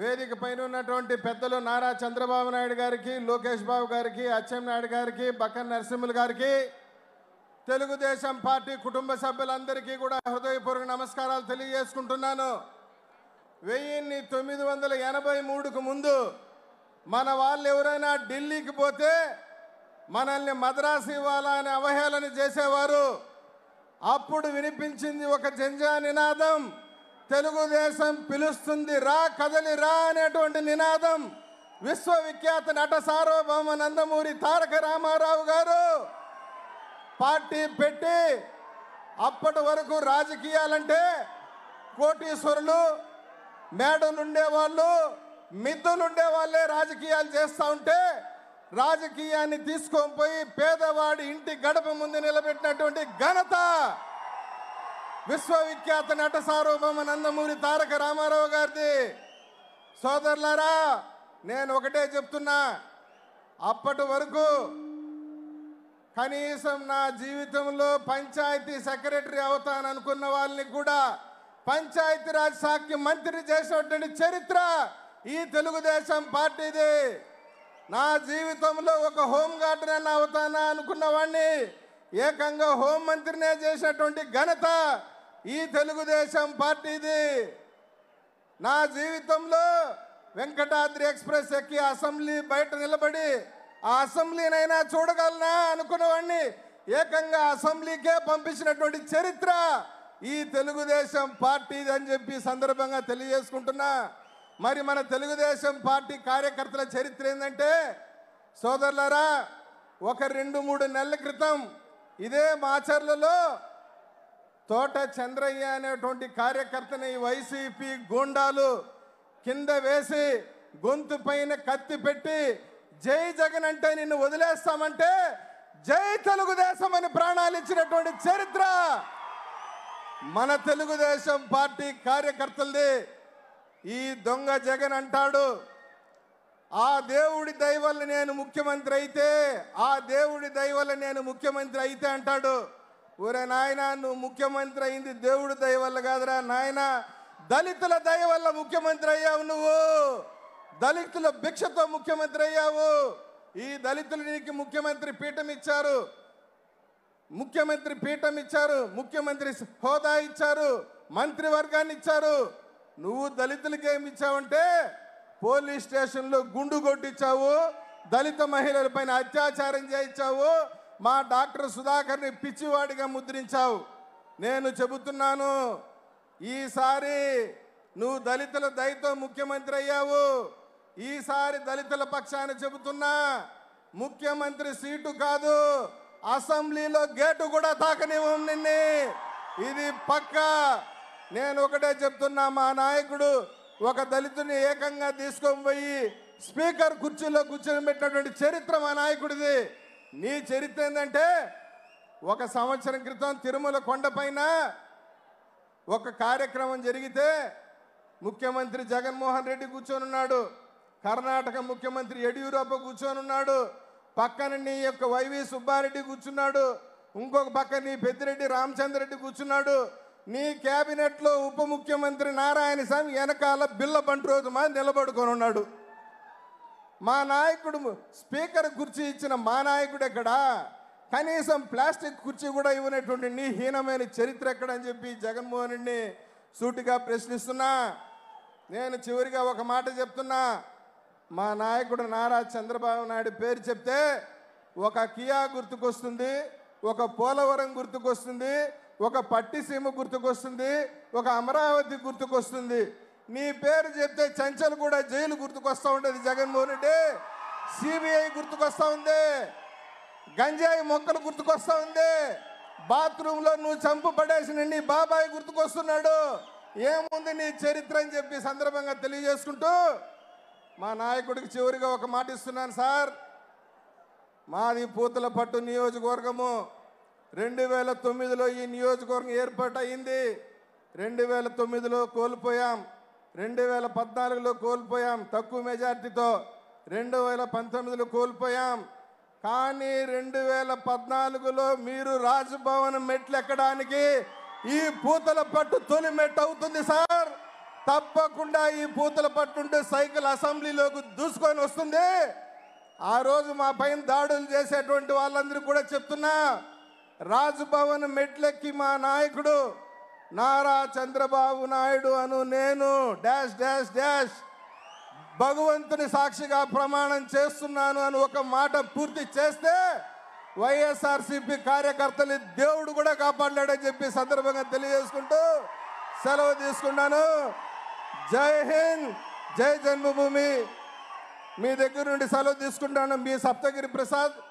వేదిక పైన ఉన్నటువంటి పెద్దలు నారా చంద్రబాబు నాయుడు గారికి లోకేష్ బాబు గారికి నాయుడు గారికి బక్కన్ నరసింహులు గారికి తెలుగుదేశం పార్టీ కుటుంబ సభ్యులందరికీ కూడా హృదయపూర్వక నమస్కారాలు తెలియజేసుకుంటున్నాను వెయ్యిన్ని తొమ్మిది వందల ఎనభై మూడుకు ముందు మన వాళ్ళు ఎవరైనా ఢిల్లీకి పోతే మనల్ని మద్రాసు ఇవ్వాలని అవహేళన చేసేవారు అప్పుడు వినిపించింది ఒక జంజా నినాదం తెలుగుదేశం పిలుస్తుంది రా కదలి రా అనేటువంటి నినాదం విశ్వవిఖ్యాత నట సార్వభౌమ నందమూరి తారక రామారావు గారు పార్టీ పెట్టి అప్పటి వరకు రాజకీయాలంటే కోటీశ్వరులు మేడలుండేవాళ్ళు మిద్దులుండే వాళ్ళే రాజకీయాలు చేస్తూ ఉంటే రాజకీయాన్ని తీసుకొని పోయి పేదవాడి ఇంటి గడప ముందు నిలబెట్టినటువంటి ఘనత విశ్వవిఖ్యాత నట సార్వభౌమ నందమూరి తారక రామారావు గారిది సోదరులారా నేను ఒకటే చెప్తున్నా అప్పటి వరకు కనీసం నా జీవితంలో పంచాయతీ సెక్రటరీ అవుతాననుకున్న వాళ్ళని కూడా పంచాయతీరాజ్ శాఖకి మంత్రి చేసినటువంటి చరిత్ర ఈ తెలుగుదేశం పార్టీది నా జీవితంలో ఒక హోమ్ గార్డెన్ అవుతానా వాడిని ఏకంగా హోంమంత్రినే చేసినటువంటి ఘనత ఈ తెలుగుదేశం పార్టీది నా జీవితంలో వెంకటాద్రి ఎక్స్ప్రెస్ ఎక్కి అసెంబ్లీ బయట నిలబడి ఆ అసెంబ్లీనైనా చూడగలనా అనుకున్నవాడిని ఏకంగా అసెంబ్లీకే పంపించినటువంటి చరిత్ర ఈ తెలుగుదేశం పార్టీది అని చెప్పి సందర్భంగా తెలియజేసుకుంటున్నా మరి మన తెలుగుదేశం పార్టీ కార్యకర్తల చరిత్ర ఏంటంటే సోదరులరా ఒక రెండు మూడు నెలల క్రితం ఇదే మాచర్లలో తోట చంద్రయ్య అనేటువంటి కార్యకర్తని వైసీపీ గూండాలు కింద వేసి గొంతు పైన కత్తి పెట్టి జై జగన్ అంటే నిన్ను వదిలేస్తామంటే జై తెలుగుదేశం అని ప్రాణాలు ఇచ్చినటువంటి చరిత్ర మన తెలుగుదేశం పార్టీ కార్యకర్తలది ఈ దొంగ జగన్ అంటాడు ఆ దేవుడి దయవల్ల నేను ముఖ్యమంత్రి అయితే ఆ దేవుడి దయవల్ల నేను ముఖ్యమంత్రి అయితే అంటాడు ఒరే నాయన నువ్వు ముఖ్యమంత్రి అయింది దేవుడు దయ వల్ల కాదురా నాయన దళితుల దయ వల్ల ముఖ్యమంత్రి అయ్యావు నువ్వు దళితుల భిక్షతో ముఖ్యమంత్రి అయ్యావు ఈ దళితులు నీకు ముఖ్యమంత్రి పీఠం ఇచ్చారు ముఖ్యమంత్రి పీఠం ఇచ్చారు ముఖ్యమంత్రి హోదా ఇచ్చారు మంత్రివర్గాన్ని ఇచ్చారు నువ్వు దళితులకి ఏమి ఇచ్చావంటే పోలీస్ స్టేషన్లో గుండు కొట్టించావు దళిత మహిళలపైన అత్యాచారం చేయించావు మా డాక్టర్ సుధాకర్ని పిచ్చివాడిగా ముద్రించావు నేను చెబుతున్నాను ఈసారి నువ్వు దళితుల దయతో ముఖ్యమంత్రి అయ్యావు ఈసారి దళితుల పక్షాన్ని చెబుతున్నా ముఖ్యమంత్రి సీటు కాదు అసెంబ్లీలో గేటు కూడా తాకనివ్వం నిన్నే ఇది పక్క నేను ఒకటే చెప్తున్నా మా నాయకుడు ఒక దళితుని ఏకంగా తీసుకొని పోయి స్పీకర్ కుర్చీలో కూర్చొని పెట్టినటువంటి చరిత్ర మా నాయకుడిది నీ చరిత్ర ఏంటంటే ఒక సంవత్సరం క్రితం తిరుమల కొండపైన ఒక కార్యక్రమం జరిగితే ముఖ్యమంత్రి జగన్మోహన్ రెడ్డి కూర్చొనున్నాడు కర్ణాటక ముఖ్యమంత్రి యడియూరప్ప కూర్చొనున్నాడు పక్కన నీ యొక్క వైవి సుబ్బారెడ్డి కూర్చున్నాడు ఇంకొక పక్క నీ పెద్దిరెడ్డి రెడ్డి కూర్చున్నాడు నీ క్యాబినెట్లో ఉప ముఖ్యమంత్రి నారాయణ స్వామి వెనకాల బిల్ల రోజు మా నిలబడుకొని ఉన్నాడు మా నాయకుడు స్పీకర్ కుర్చీ ఇచ్చిన మా నాయకుడు ఎక్కడ కనీసం ప్లాస్టిక్ కుర్చీ కూడా ఇవ్వనటువంటి నీ హీనమైన చరిత్ర ఎక్కడని చెప్పి జగన్మోహన్ రెడ్డిని సూటిగా ప్రశ్నిస్తున్నా నేను చివరిగా ఒక మాట చెప్తున్నా మా నాయకుడు నారా చంద్రబాబు నాయుడు పేరు చెప్తే ఒక కియా గుర్తుకొస్తుంది ఒక పోలవరం గుర్తుకొస్తుంది ఒక పట్టిసీమ గుర్తుకొస్తుంది ఒక అమరావతి గుర్తుకొస్తుంది నీ పేరు చెప్తే చంచల్ కూడా జైలు గుర్తుకొస్తూ ఉండేది జగన్మోహన్ రెడ్డి సిబిఐ గుర్తుకొస్తూ ఉంది గంజాయి మొక్కలు గుర్తుకొస్తూ ఉంది బాత్రూంలో నువ్వు చంపు పడేసిన నీ బాబాయ్ గుర్తుకొస్తున్నాడు ఏముంది నీ చరిత్ర అని చెప్పి సందర్భంగా తెలియజేసుకుంటూ మా నాయకుడికి చివరిగా ఒక మాట ఇస్తున్నాను సార్ మాది పూతల పట్టు నియోజకవర్గము రెండు వేల తొమ్మిదిలో ఈ నియోజకవర్గం ఏర్పాటు అయింది రెండు వేల తొమ్మిదిలో కోల్పోయాం రెండు వేల పద్నాలుగులో కోల్పోయాం తక్కువ మెజార్టీతో రెండు వేల పంతొమ్మిదిలో కోల్పోయాం కానీ రెండు వేల పద్నాలుగులో మీరు రాజభవన్ మెట్లు ఎక్కడానికి ఈ పూతల పట్టు తొలి మెట్ అవుతుంది సార్ తప్పకుండా ఈ పూతల పట్టుంటే సైకిల్ అసెంబ్లీలోకి దూసుకొని వస్తుంది ఆ రోజు మా పైన దాడులు చేసేటువంటి వాళ్ళందరూ కూడా చెప్తున్నా రాజభవన్ మెట్లెక్కి మా నాయకుడు నారా చంద్రబాబు నాయుడు అను నేను డాష్ డాష్ డాష్ భగవంతుని సాక్షిగా ప్రమాణం చేస్తున్నాను అని ఒక మాట పూర్తి చేస్తే వైఎస్ఆర్సిపి కార్యకర్తలు దేవుడు కూడా కాపాడలేడని చెప్పి సందర్భంగా తెలియజేసుకుంటూ సెలవు తీసుకున్నాను జై హింద్ జై జన్మభూమి మీ దగ్గర నుండి సెలవు తీసుకుంటాను మీ సప్తగిరి ప్రసాద్